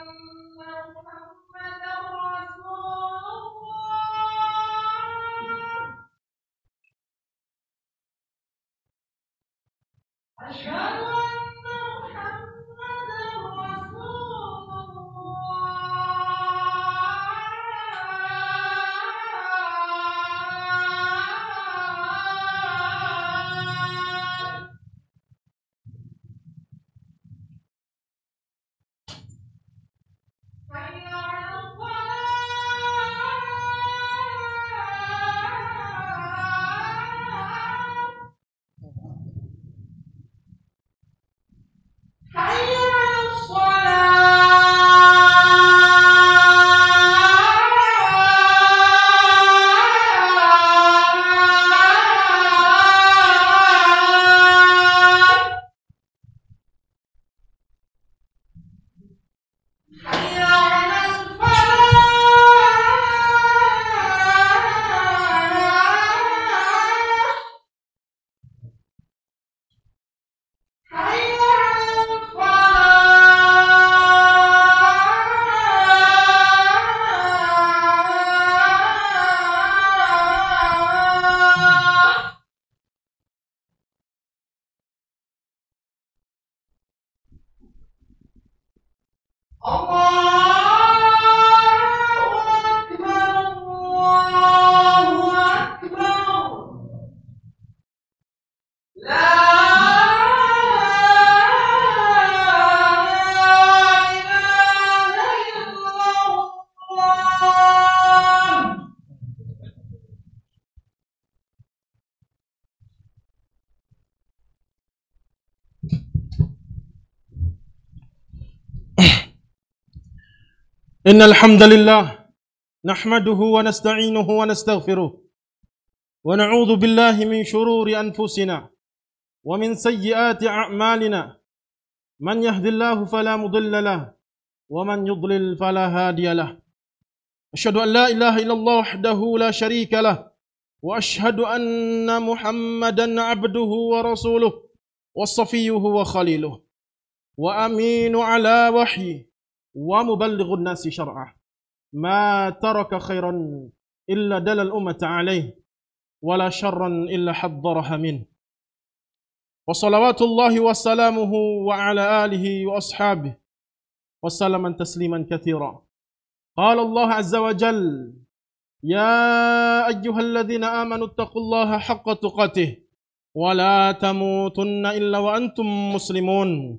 Bye. Um, إن الحمد لله نحمده ونستعينه ونستغفره ونعوذ بالله من شرور أنفسنا ومن سيئات أعمالنا من يهد الله فلا مضل له ومن يضلل فلا هادي له أشهد أن لا إله إلا الله وحده لا شريك له وأشهد أن محمدا عبده ورسوله وصفيه وخليله وأمين على وحيه ومبلغ الناس شرعه ما ترك خيرا إلا دل الأمة عليه ولا شرا إلا حضرها منه وصلوات الله وسلامه وعلى آله وأصحابه وسلما تسليما كثيرا قال الله عز وجل يا أيها الذين آمنوا اتقوا الله حق تقاته ولا تموتن إلا وأنتم مسلمون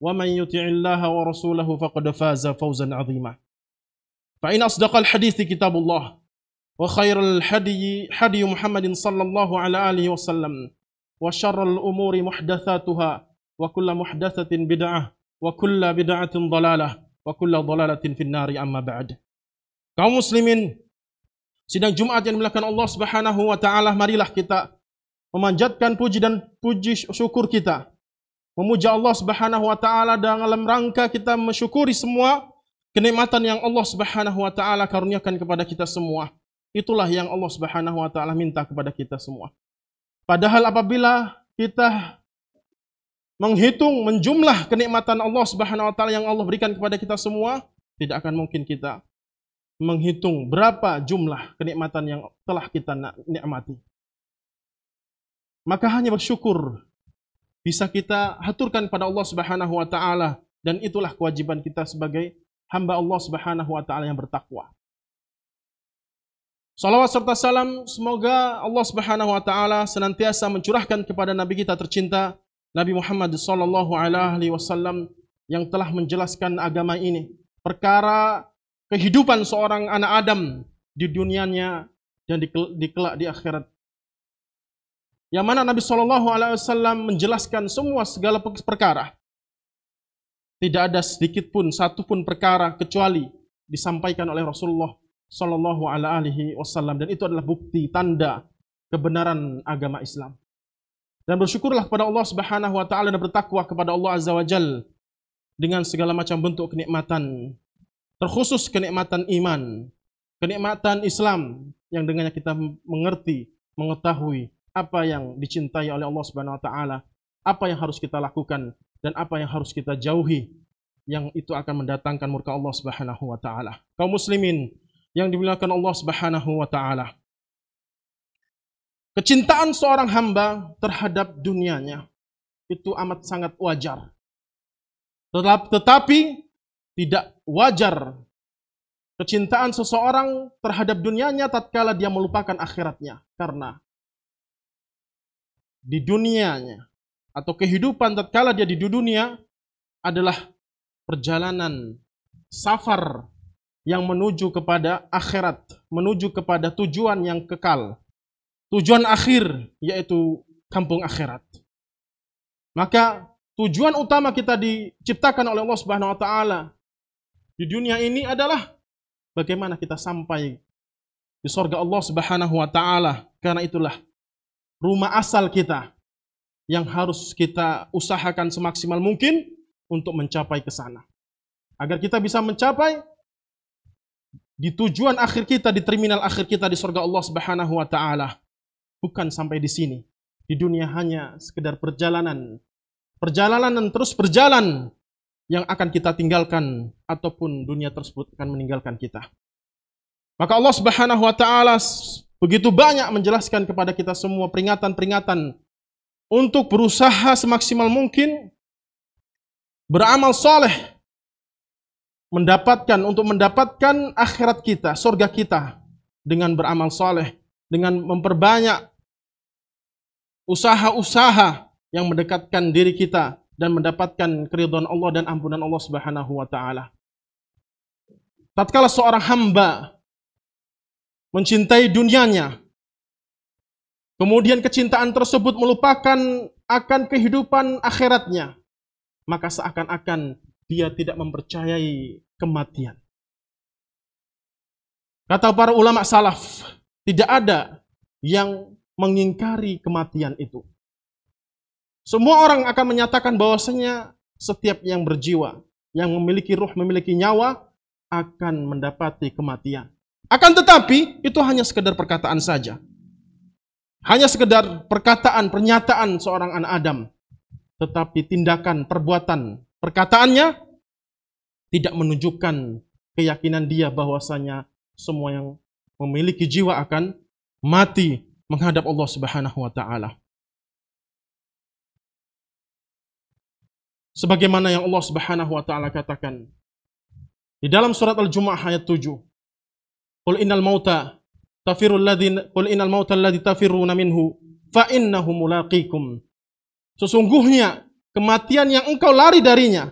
ومن يطع الله ورسوله فقد فاز فوزا عظيما فإن أصدق الحديث كتاب الله وخير الحدي حدي محمد صلى الله على آله وسلم وشر الأمور محدثاتها وكل محدثة بدعة وكل بدعة ضلالة وكل ضلالة في النار أما بعد kaum muslimin sidang Jumat yang dimuliakan Allah Subhanahu wa taala marilah kita memanjatkan puji dan puji syukur kita memuja Allah Subhanahu wa taala dalam rangka kita mensyukuri semua kenikmatan yang Allah Subhanahu wa taala karuniakan kepada kita semua. Itulah yang Allah Subhanahu wa taala minta kepada kita semua. Padahal apabila kita menghitung, menjumlah kenikmatan Allah Subhanahu wa taala yang Allah berikan kepada kita semua, tidak akan mungkin kita menghitung berapa jumlah kenikmatan yang telah kita nikmati. Maka hanya bersyukur bisa kita haturkan pada Allah Subhanahu wa taala dan itulah kewajiban kita sebagai hamba Allah Subhanahu wa taala yang bertakwa. Salawat serta salam semoga Allah Subhanahu wa taala senantiasa mencurahkan kepada nabi kita tercinta Nabi Muhammad sallallahu alaihi wasallam yang telah menjelaskan agama ini, perkara kehidupan seorang anak Adam di dunianya dan di kelak di akhirat yang mana Nabi Shallallahu Alaihi Wasallam menjelaskan semua segala perkara. Tidak ada sedikit pun satu pun perkara kecuali disampaikan oleh Rasulullah Shallallahu Alaihi Wasallam dan itu adalah bukti tanda kebenaran agama Islam. Dan bersyukurlah kepada Allah Subhanahu Wa Taala dan bertakwa kepada Allah Azza wa Jal dengan segala macam bentuk kenikmatan, terkhusus kenikmatan iman, kenikmatan Islam yang dengannya kita mengerti, mengetahui apa yang dicintai oleh Allah Subhanahu wa taala, apa yang harus kita lakukan dan apa yang harus kita jauhi yang itu akan mendatangkan murka Allah Subhanahu wa taala. Kaum muslimin yang dimuliakan Allah Subhanahu wa taala. Kecintaan seorang hamba terhadap dunianya itu amat sangat wajar. Tetapi tidak wajar kecintaan seseorang terhadap dunianya tatkala dia melupakan akhiratnya karena di dunianya atau kehidupan tatkala dia di dunia adalah perjalanan safar yang menuju kepada akhirat, menuju kepada tujuan yang kekal. Tujuan akhir yaitu kampung akhirat. Maka tujuan utama kita diciptakan oleh Allah Subhanahu wa taala di dunia ini adalah bagaimana kita sampai di surga Allah Subhanahu wa taala. Karena itulah rumah asal kita yang harus kita usahakan semaksimal mungkin untuk mencapai ke sana. Agar kita bisa mencapai di tujuan akhir kita di terminal akhir kita di surga Allah Subhanahu wa taala. Bukan sampai di sini. Di dunia hanya sekedar perjalanan. Perjalanan dan terus berjalan yang akan kita tinggalkan ataupun dunia tersebut akan meninggalkan kita. Maka Allah Subhanahu wa taala begitu banyak menjelaskan kepada kita semua peringatan-peringatan untuk berusaha semaksimal mungkin beramal soleh mendapatkan untuk mendapatkan akhirat kita, surga kita dengan beramal soleh, dengan memperbanyak usaha-usaha yang mendekatkan diri kita dan mendapatkan keridhaan Allah dan ampunan Allah Subhanahu wa taala. Tatkala seorang hamba mencintai dunianya. Kemudian kecintaan tersebut melupakan akan kehidupan akhiratnya. Maka seakan-akan dia tidak mempercayai kematian. Kata para ulama salaf, tidak ada yang mengingkari kematian itu. Semua orang akan menyatakan bahwasanya setiap yang berjiwa, yang memiliki ruh, memiliki nyawa, akan mendapati kematian. Akan tetapi itu hanya sekedar perkataan saja. Hanya sekedar perkataan, pernyataan seorang anak Adam. Tetapi tindakan, perbuatan, perkataannya tidak menunjukkan keyakinan dia bahwasanya semua yang memiliki jiwa akan mati menghadap Allah Subhanahu wa taala. Sebagaimana yang Allah Subhanahu wa taala katakan di dalam surat Al-Jumuah ayat 7. Qul innal mauta tafiru ladzi qul innal mauta alladzi tafiruna minhu fa innahu mulaqikum. Sesungguhnya kematian yang engkau lari darinya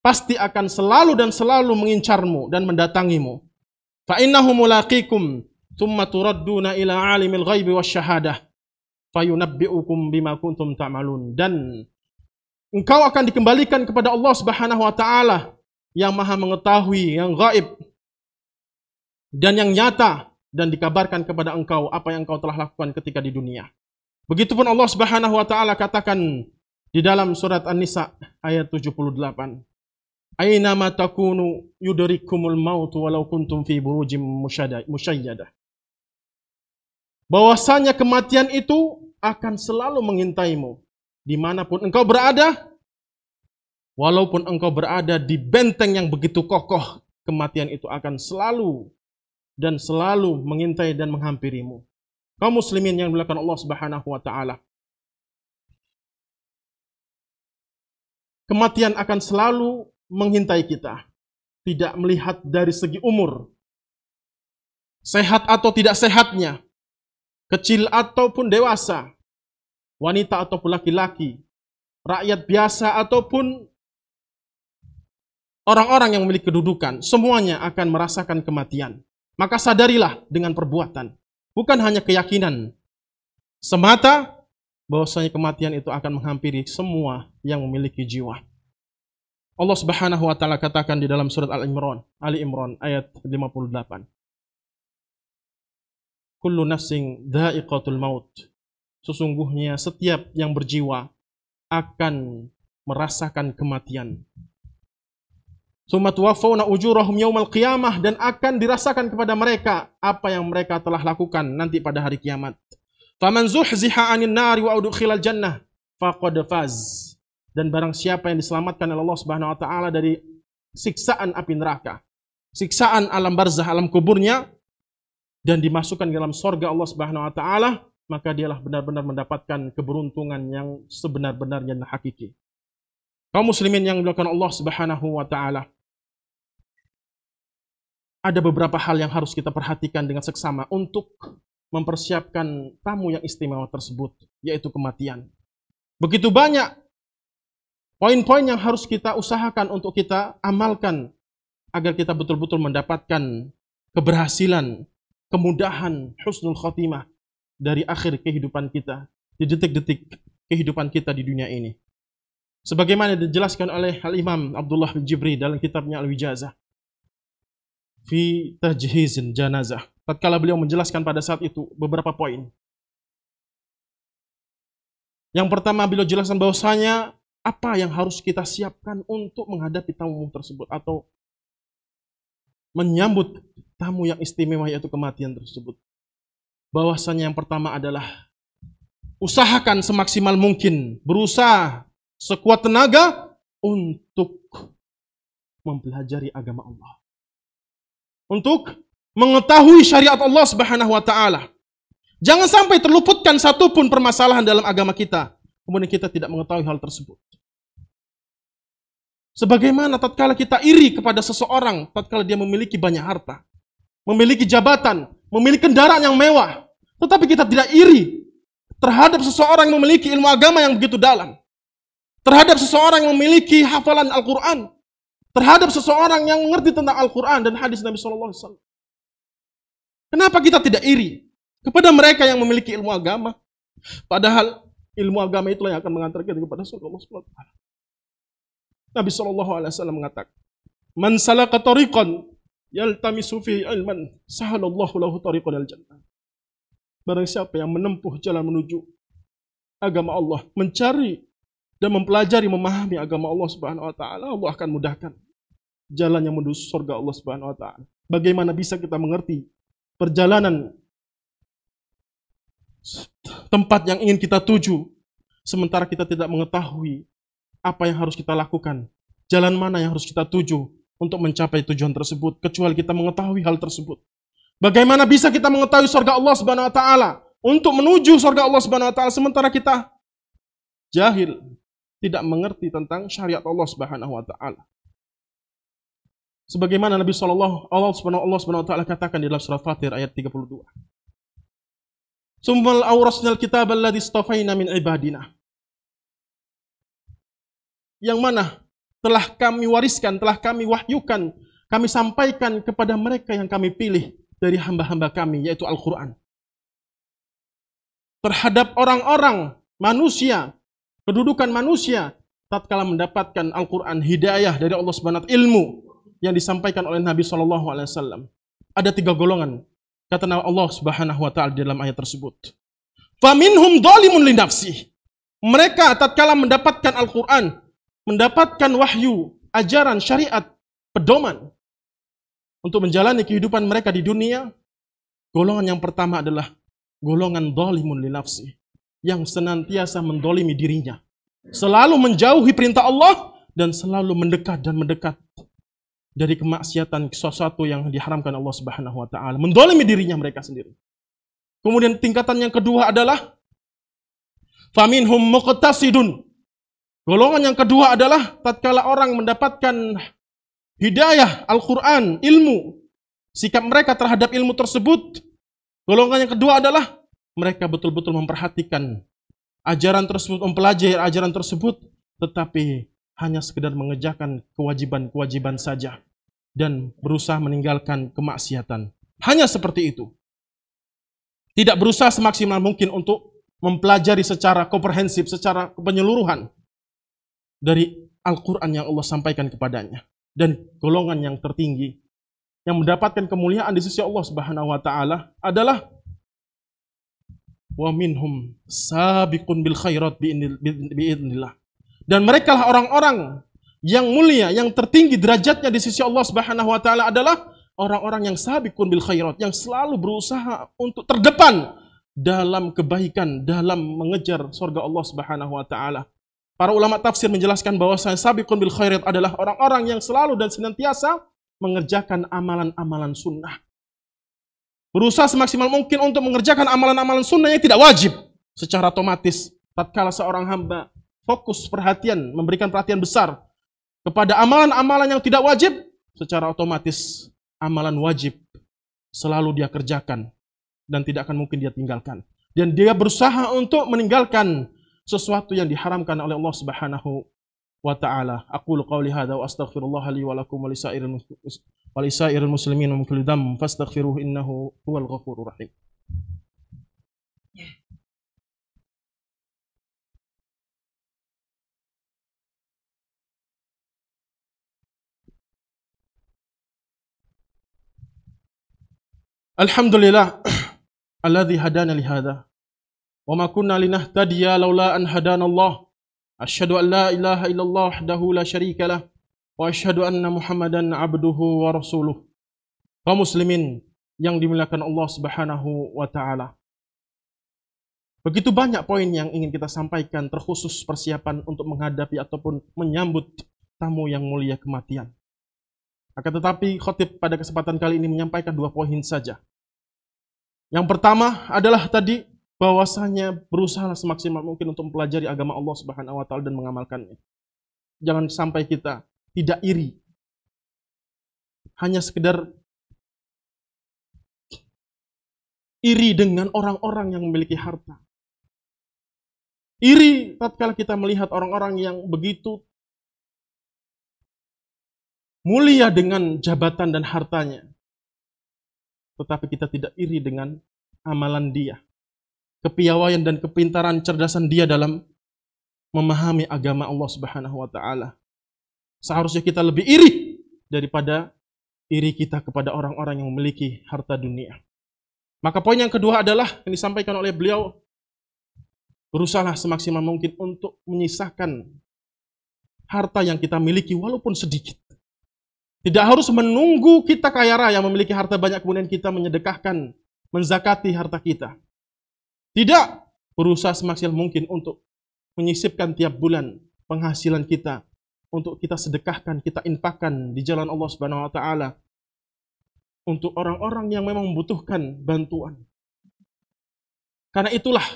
pasti akan selalu dan selalu mengincarmu dan mendatangimu. Fa innahu mulaqikum thumma turadduna ila alimil ghaibi wasyahadah fayunabbi'ukum bima kuntum ta'malun dan engkau akan dikembalikan kepada Allah Subhanahu wa taala yang Maha mengetahui yang gaib dan yang nyata dan dikabarkan kepada engkau apa yang engkau telah lakukan ketika di dunia. Begitupun Allah Subhanahu wa taala katakan di dalam surat An-Nisa ayat 78. Aina ma takunu yudrikumul maut walau kuntum fi burujim musyayyada. Bahwasanya kematian itu akan selalu mengintaimu dimanapun engkau berada walaupun engkau berada di benteng yang begitu kokoh kematian itu akan selalu dan selalu mengintai dan menghampirimu. Kaum muslimin yang dimuliakan Allah Subhanahu wa taala. Kematian akan selalu mengintai kita, tidak melihat dari segi umur, sehat atau tidak sehatnya, kecil ataupun dewasa, wanita ataupun laki-laki, rakyat biasa ataupun orang-orang yang memiliki kedudukan, semuanya akan merasakan kematian. Maka sadarilah dengan perbuatan. Bukan hanya keyakinan semata bahwasanya kematian itu akan menghampiri semua yang memiliki jiwa. Allah Subhanahu wa taala katakan di dalam surat Al-Imran, Ali Imran ayat 58. Kullu nafsin dha'iqatul maut. Sesungguhnya setiap yang berjiwa akan merasakan kematian. Summa ujurahum yaumal qiyamah dan akan dirasakan kepada mereka apa yang mereka telah lakukan nanti pada hari kiamat. Faman zuhziha anin nari wa udkhilal jannah faqad faz. Dan barang siapa yang diselamatkan oleh Allah Subhanahu wa taala dari siksaan api neraka, siksaan alam barzah, alam kuburnya dan dimasukkan dalam sorga Allah Subhanahu wa taala, maka dialah benar-benar mendapatkan keberuntungan yang sebenar-benarnya dan hakiki. Kaum muslimin yang dilakukan Allah Subhanahu wa taala, ada beberapa hal yang harus kita perhatikan dengan seksama untuk mempersiapkan tamu yang istimewa tersebut, yaitu kematian. Begitu banyak poin-poin yang harus kita usahakan untuk kita amalkan agar kita betul-betul mendapatkan keberhasilan, kemudahan, husnul khotimah dari akhir kehidupan kita, di detik-detik kehidupan kita di dunia ini. Sebagaimana dijelaskan oleh Al-Imam Abdullah bin Jibri dalam kitabnya Al-Wijazah fi tajhizin janazah. Tatkala beliau menjelaskan pada saat itu beberapa poin. Yang pertama beliau jelaskan bahwasanya apa yang harus kita siapkan untuk menghadapi tamu tersebut atau menyambut tamu yang istimewa yaitu kematian tersebut. Bahwasanya yang pertama adalah usahakan semaksimal mungkin, berusaha sekuat tenaga untuk mempelajari agama Allah untuk mengetahui syariat Allah Subhanahu wa taala. Jangan sampai terluputkan satupun permasalahan dalam agama kita. Kemudian kita tidak mengetahui hal tersebut. Sebagaimana tatkala kita iri kepada seseorang, tatkala dia memiliki banyak harta, memiliki jabatan, memiliki kendaraan yang mewah, tetapi kita tidak iri terhadap seseorang yang memiliki ilmu agama yang begitu dalam, terhadap seseorang yang memiliki hafalan Al-Quran, terhadap seseorang yang mengerti tentang Al-Quran dan hadis Nabi SAW. Kenapa kita tidak iri kepada mereka yang memiliki ilmu agama? Padahal ilmu agama itulah yang akan mengantar kita kepada surga Allah SWT. Nabi SAW mengatakan, Man salaka tariqan yaltamisu fi ilman sahalallahu lahu tariqan al-jannah. Barang siapa yang menempuh jalan menuju agama Allah, mencari dan mempelajari memahami agama Allah Subhanahu wa taala, Allah akan mudahkan jalan yang menuju surga Allah Subhanahu wa taala. Bagaimana bisa kita mengerti perjalanan tempat yang ingin kita tuju sementara kita tidak mengetahui apa yang harus kita lakukan, jalan mana yang harus kita tuju untuk mencapai tujuan tersebut kecuali kita mengetahui hal tersebut. Bagaimana bisa kita mengetahui surga Allah Subhanahu wa taala untuk menuju surga Allah Subhanahu wa taala sementara kita jahil, tidak mengerti tentang syariat Allah Subhanahu wa taala sebagaimana Nabi sallallahu Allah Subhanahu Allah Subhanahu taala katakan di dalam surat Fatir ayat 32. Sumbal awrasnal kitab di istafaina min ibadina. Yang mana telah kami wariskan, telah kami wahyukan, kami sampaikan kepada mereka yang kami pilih dari hamba-hamba kami yaitu Al-Qur'an. Terhadap orang-orang manusia, kedudukan manusia tatkala mendapatkan Al-Qur'an hidayah dari Allah Subhanahu ilmu yang disampaikan oleh Nabi Shallallahu Alaihi Wasallam. Ada tiga golongan kata Allah Subhanahu Wa Taala dalam ayat tersebut. Faminhum dolimun linafsi. Mereka tatkala mendapatkan Al-Quran, mendapatkan wahyu, ajaran, syariat, pedoman untuk menjalani kehidupan mereka di dunia, golongan yang pertama adalah golongan dolimun linafsi yang senantiasa mendolimi dirinya. Selalu menjauhi perintah Allah dan selalu mendekat dan mendekat dari kemaksiatan sesuatu yang diharamkan Allah Subhanahu wa taala, mendolimi dirinya mereka sendiri. Kemudian tingkatan yang kedua adalah faminhum muqtasidun. Golongan yang kedua adalah tatkala orang mendapatkan hidayah Al-Qur'an, ilmu, sikap mereka terhadap ilmu tersebut. Golongan yang kedua adalah mereka betul-betul memperhatikan ajaran tersebut, mempelajari ajaran tersebut, tetapi hanya sekedar mengejarkan kewajiban-kewajiban saja dan berusaha meninggalkan kemaksiatan. Hanya seperti itu. Tidak berusaha semaksimal mungkin untuk mempelajari secara komprehensif, secara penyeluruhan dari Al-Quran yang Allah sampaikan kepadanya. Dan golongan yang tertinggi yang mendapatkan kemuliaan di sisi Allah Subhanahu wa taala adalah wa minhum sabiqun bil khairat biidnillah. Dan mereka lah orang-orang yang mulia, yang tertinggi derajatnya di sisi Allah Subhanahu wa taala adalah orang-orang yang sabiqun bil khairat, yang selalu berusaha untuk terdepan dalam kebaikan, dalam mengejar surga Allah Subhanahu wa taala. Para ulama tafsir menjelaskan bahwa sabiqun bil khairat adalah orang-orang yang selalu dan senantiasa mengerjakan amalan-amalan sunnah. Berusaha semaksimal mungkin untuk mengerjakan amalan-amalan sunnah yang tidak wajib secara otomatis. Tatkala seorang hamba fokus perhatian, memberikan perhatian besar kepada amalan-amalan yang tidak wajib, secara otomatis amalan wajib selalu dia kerjakan dan tidak akan mungkin dia tinggalkan. Dan dia berusaha untuk meninggalkan sesuatu yang diharamkan oleh Allah Subhanahu wa taala. Aku qawli hadza wa astaghfirullah li wa lakum wa lisairil wa muslimin min kulli fastaghfiruhu innahu huwal ghafurur rahim. Alhamdulillah alladzi hadana li hadha wa ma kunna linahtadiya laula an hadana Allah asyhadu an la ilaha illallah wahdahu la syarika lah wa asyhadu anna Muhammadan abduhu wa rasuluh kaum muslimin yang dimuliakan Allah Subhanahu wa taala Begitu banyak poin yang ingin kita sampaikan terkhusus persiapan untuk menghadapi ataupun menyambut tamu yang mulia kematian. Akan tetapi khotib pada kesempatan kali ini menyampaikan dua poin saja. Yang pertama adalah tadi bahwasanya berusaha semaksimal mungkin untuk mempelajari agama Allah Subhanahu wa taala dan mengamalkannya. Jangan sampai kita tidak iri. Hanya sekedar iri dengan orang-orang yang memiliki harta. Iri tatkala kita melihat orang-orang yang begitu mulia dengan jabatan dan hartanya. Tetapi kita tidak iri dengan amalan dia. Kepiawaian dan kepintaran cerdasan dia dalam memahami agama Allah Subhanahu wa taala. Seharusnya kita lebih iri daripada iri kita kepada orang-orang yang memiliki harta dunia. Maka poin yang kedua adalah yang disampaikan oleh beliau berusahalah semaksimal mungkin untuk menyisahkan harta yang kita miliki walaupun sedikit. Tidak harus menunggu kita kaya raya memiliki harta banyak kemudian kita menyedekahkan, menzakati harta kita. Tidak, berusaha semaksimal mungkin untuk menyisipkan tiap bulan penghasilan kita untuk kita sedekahkan, kita infakkan di jalan Allah Subhanahu wa taala untuk orang-orang yang memang membutuhkan bantuan. Karena itulah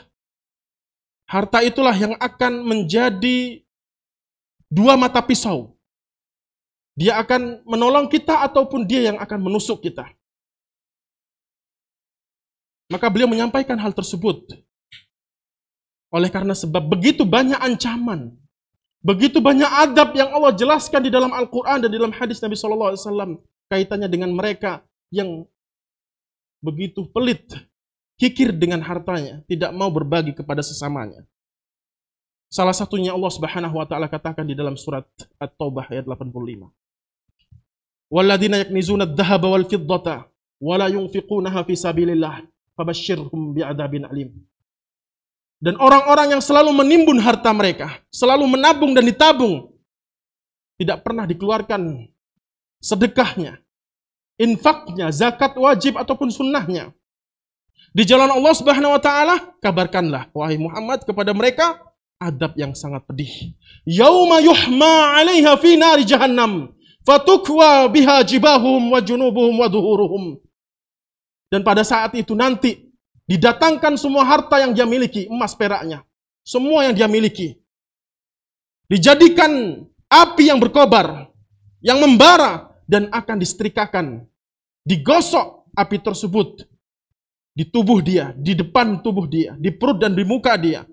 harta itulah yang akan menjadi dua mata pisau dia akan menolong kita ataupun dia yang akan menusuk kita. Maka beliau menyampaikan hal tersebut. Oleh karena sebab begitu banyak ancaman, begitu banyak adab yang Allah jelaskan di dalam Al-Quran dan di dalam hadis Nabi SAW, kaitannya dengan mereka yang begitu pelit, kikir dengan hartanya, tidak mau berbagi kepada sesamanya. Salah satunya Allah Subhanahu wa taala katakan di dalam surat At-Taubah ayat 85. Walladina yaknizuna adh-dhahaba wal fiddata wa la fi sabilillah fabashirhum biadabin alim. Dan orang-orang yang selalu menimbun harta mereka, selalu menabung dan ditabung, tidak pernah dikeluarkan sedekahnya, infaknya, zakat wajib ataupun sunnahnya. Di jalan Allah Subhanahu wa taala, kabarkanlah wahai Muhammad kepada mereka adab yang sangat pedih. Yauma yuhma 'alaiha fi nari jahannam. Fatukwa biha jibahum wa junubuhum wa duhuruhum. Dan pada saat itu nanti didatangkan semua harta yang dia miliki, emas peraknya, semua yang dia miliki. Dijadikan api yang berkobar, yang membara dan akan disetrikakan. Digosok api tersebut di tubuh dia, di depan tubuh dia, di perut dan di muka dia,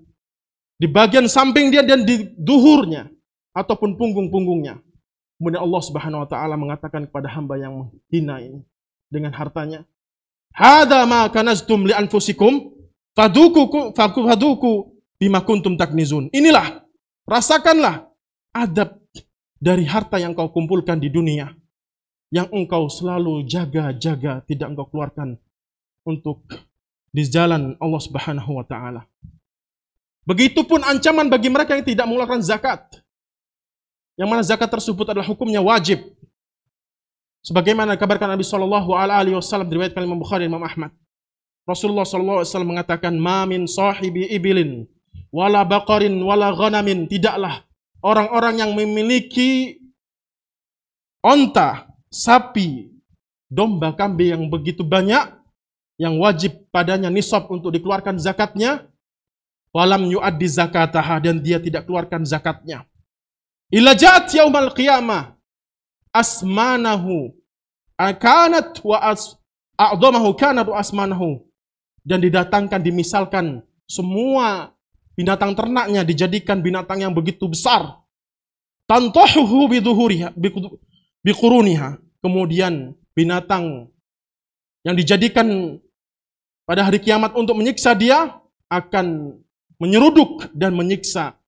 di bagian samping dia dan di duhurnya ataupun punggung-punggungnya. Kemudian Allah Subhanahu wa taala mengatakan kepada hamba yang menghina ini dengan hartanya, "Hada ma kanaztum li anfusikum faduku faduku bima kuntum taknizun." Inilah, rasakanlah adab dari harta yang kau kumpulkan di dunia yang engkau selalu jaga-jaga tidak engkau keluarkan untuk di jalan Allah Subhanahu wa taala. Begitupun ancaman bagi mereka yang tidak mengeluarkan zakat yang mana zakat tersebut adalah hukumnya wajib. Sebagaimana kabarkan Nabi Shallallahu Alaihi Wasallam diriwayatkan Imam Bukhari Imam Ahmad. Rasulullah Shallallahu Alaihi Wasallam mengatakan, "Mamin sahibi ibilin, wala bakarin, wala ghanamin." Tidaklah orang-orang yang memiliki onta, sapi, domba, kambing yang begitu banyak, yang wajib padanya nisab untuk dikeluarkan zakatnya, walam yu'addi zakataha dan dia tidak keluarkan zakatnya ilajat yaumal qiyamah asmanahu akanat wa as a'dhamahu kanat wa asmanahu dan didatangkan dimisalkan semua binatang ternaknya dijadikan binatang yang begitu besar tantahuhu biduhuriha biquruniha kemudian binatang yang dijadikan pada hari kiamat untuk menyiksa dia akan menyeruduk dan menyiksa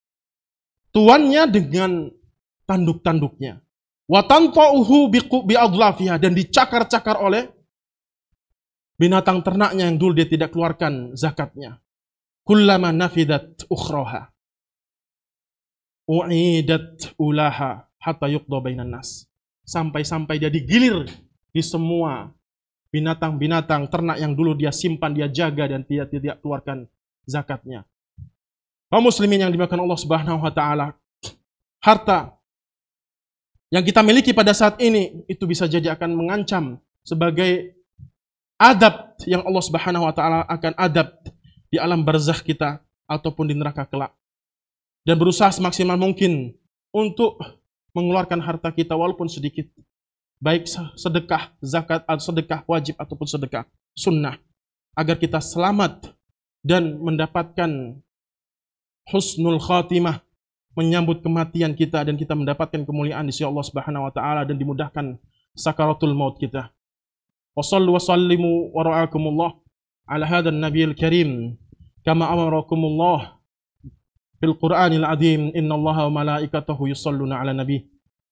tuannya dengan tanduk-tanduknya. biku bi'adlafiha dan dicakar-cakar oleh binatang ternaknya yang dulu dia tidak keluarkan zakatnya. Kullama nafidat ukhroha. U'idat ulaha hatta yukdo bainan nas. Sampai-sampai dia digilir di semua binatang-binatang ternak yang dulu dia simpan, dia jaga dan tidak tidak keluarkan zakatnya. Kaum muslimin yang dimakan Allah Subhanahu wa taala, harta yang kita miliki pada saat ini itu bisa jadi akan mengancam sebagai adab yang Allah Subhanahu wa taala akan adab di alam barzakh kita ataupun di neraka kelak. Dan berusaha semaksimal mungkin untuk mengeluarkan harta kita walaupun sedikit. Baik sedekah, zakat, atau sedekah wajib ataupun sedekah sunnah. Agar kita selamat dan mendapatkan husnul khatimah menyambut kematian kita dan kita mendapatkan kemuliaan di sisi Allah Subhanahu wa taala dan dimudahkan sakaratul maut kita. Wa sallu wa sallimu wa ra'akumullah ala hadan nabiyil karim kama amarakumullah fil Qur'anil azim innallaha wa malaikatahu yusalluna ala nabi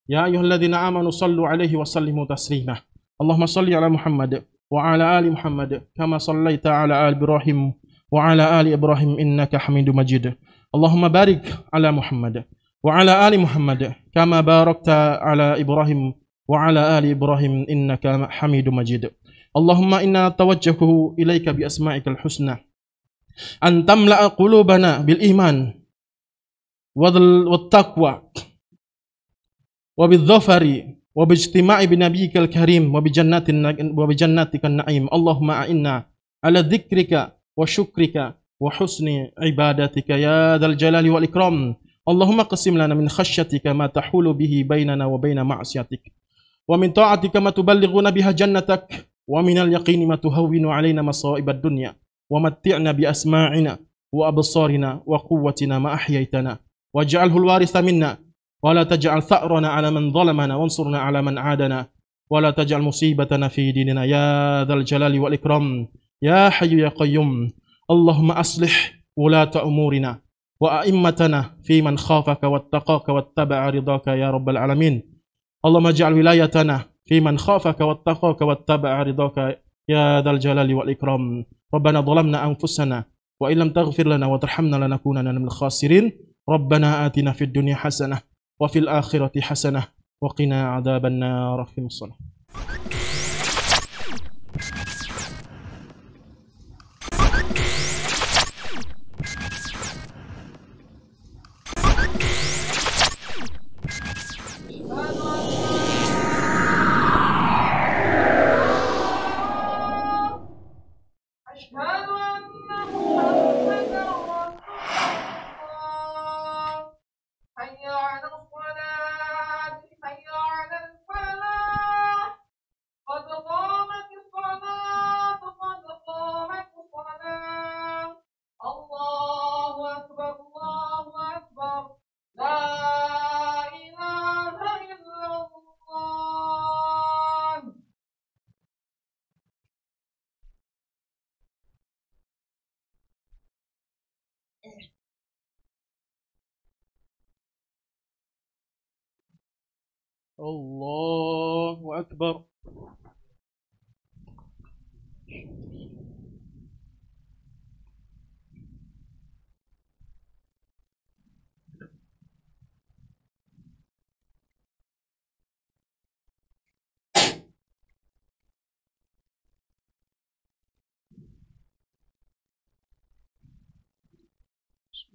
ya ayyuhalladzina amanu sallu alaihi wa sallimu taslima. Allahumma salli ala Muhammad wa ala ali Muhammad kama sallaita ala ali Ibrahim wa ala ali Ibrahim innaka Hamidum Majid. اللهم بارك على محمد وعلى آل محمد كما باركت على إبراهيم وعلى آل إبراهيم إنك حميد مجيد اللهم إنا نتوجه إليك بأسمائك الحسنى أن تملأ قلوبنا بالإيمان والتقوى وبالظفر وباجتماع بنبيك الكريم وبجناتك النعيم اللهم أعنا على ذكرك وشكرك وحسن عبادتك يا ذا الجلال والإكرام اللهم قسم لنا من خشيتك ما تحول به بيننا وبين معصيتك ومن طاعتك ما تبلغنا بها جنتك ومن اليقين ما تهون علينا مصائب الدنيا ومتعنا بأسماعنا وأبصارنا وقوتنا ما أحييتنا واجعله الوارث منا ولا تجعل ثأرنا على من ظلمنا وانصرنا على من عادنا ولا تجعل مصيبتنا في ديننا يا ذا الجلال والإكرام يا حي يا قيوم اللهم أصلح ولاة أمورنا وأئمتنا في من خافك واتقاك واتبع رضاك يا رب العالمين اللهم اجعل ولايتنا في من خافك واتقاك واتبع رضاك يا ذا الجلال والإكرام ربنا ظلمنا أنفسنا وإن لم تغفر لنا وترحمنا لنكونن من الخاسرين ربنا آتنا في الدنيا حسنة وفي الآخرة حسنة وقنا عذاب النار في الصلاة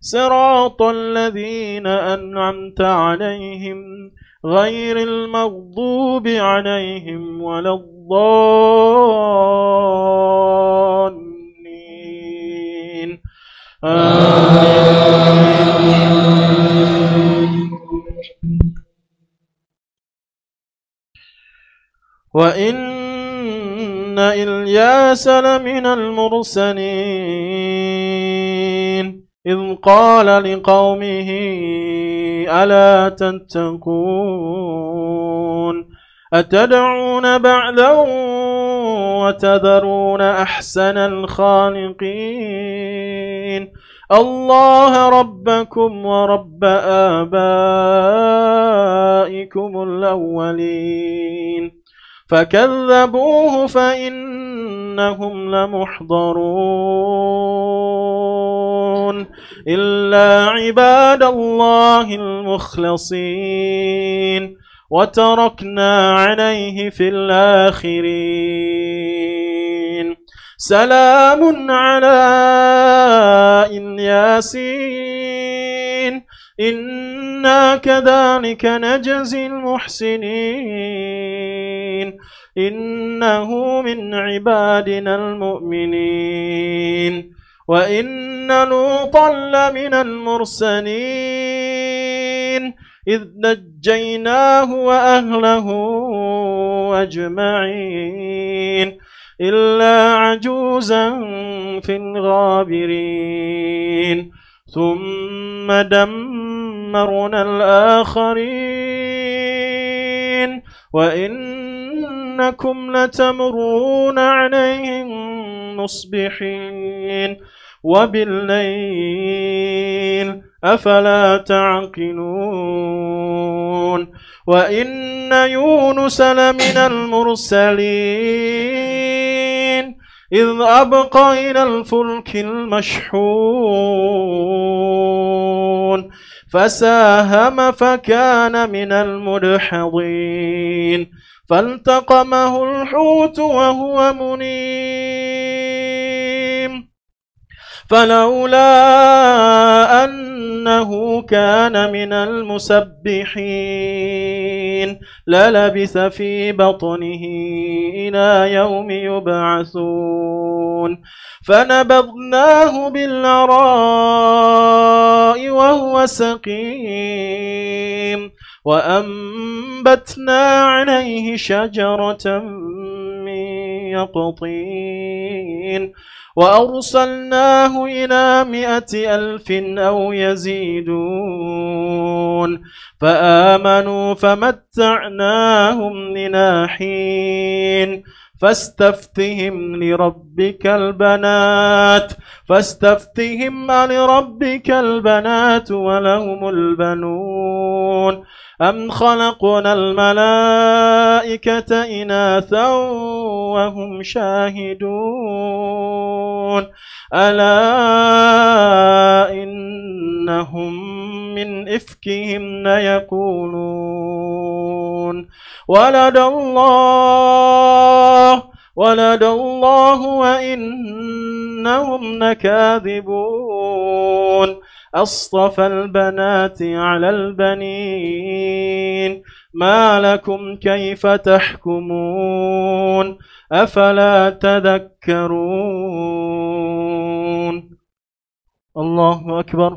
صراط الذين أنعمت عليهم غير المغضوب عليهم ولا الضالين وإن إلياس لمن المرسلين إذ قال لقومه ألا تتقون أتدعون بعدا وتذرون أحسن الخالقين الله ربكم ورب آبائكم الأولين فكذبوه فإنهم لمحضرون إلا عباد الله المخلصين وتركنا عليه في الآخرين سلام على الياسين إنا كذلك نجزي المحسنين الظالمين إنه من عبادنا المؤمنين وإن لوطا لمن المرسلين إذ نجيناه وأهله أجمعين إلا عجوزا في الغابرين ثم دمرنا الآخرين وإنكم لتمرون عليهم مصبحين وبالليل أفلا تعقلون وإن يونس لمن المرسلين إذ أبقى إلى الفلك المشحون فساهم فكان من المدحضين فالتقمه الحوت وهو منيم فلولا أنه كان من المسبحين للبث في بطنه إلى يوم يبعثون فنبضناه بالعراء وهو سقيم وأنبتنا عليه شجرة يقطين وأرسلناه إلى مئة ألف أو يزيدون فآمنوا فمتعناهم إلى حين فاستفتهم لربك البنات فاستفتهم لربك البنات ولهم البنون أم خلقنا الملائكة إناثا وهم شاهدون ألا إنهم من إفكهم ليقولون ولد الله ولد الله وإنهم لكاذبون أصطفى البنات على البنين ما لكم كيف تحكمون أفلا تذكرون الله أكبر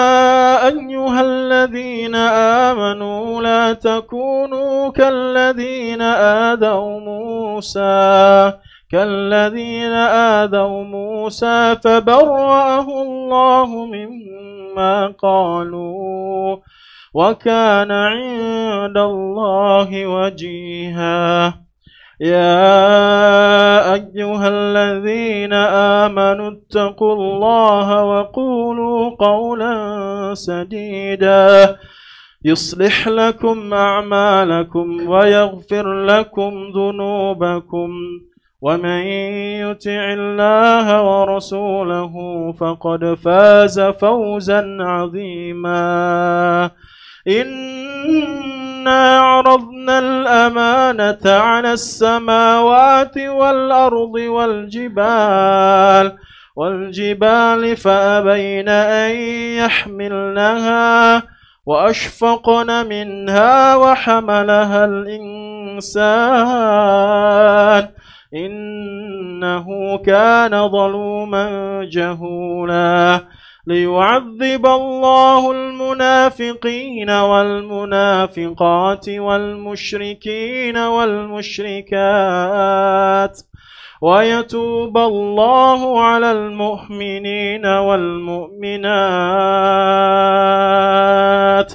تكونوا كالذين آذوا موسى كالذين آذوا موسى فبرأه الله مما قالوا وكان عند الله وجيها يا أيها الذين آمنوا اتقوا الله وقولوا قولا سديدا يصلح لكم أعمالكم ويغفر لكم ذنوبكم ومن يطع الله ورسوله فقد فاز فوزا عظيما إنا عرضنا الأمانة على السماوات والأرض والجبال والجبال فأبين أن يحملنها وأشفقن منها وحملها الإنسان إنه كان ظلوما جهولا ليعذب الله المنافقين والمنافقات والمشركين والمشركات ويتوب الله على المؤمنين والمؤمنات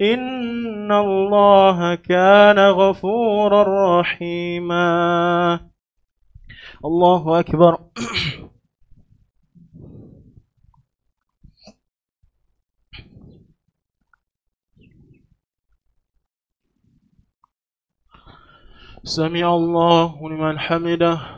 إن الله كان غفورا رحيما الله أكبر سمع الله لمن حمده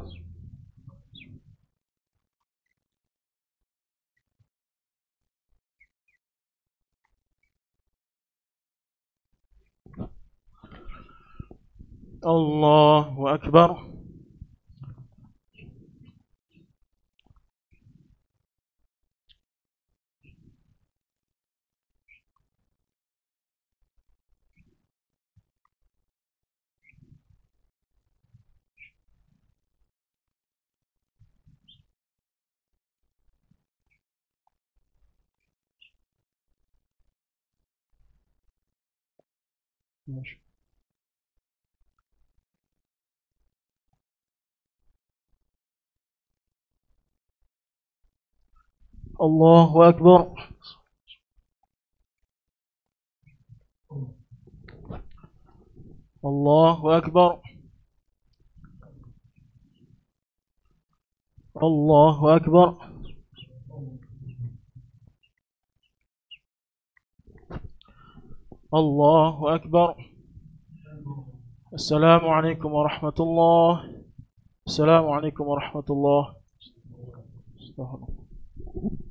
الله أكبر you. الله أكبر الله أكبر الله أكبر الله أكبر السلام عليكم ورحمة الله السلام عليكم ورحمة الله Thank you.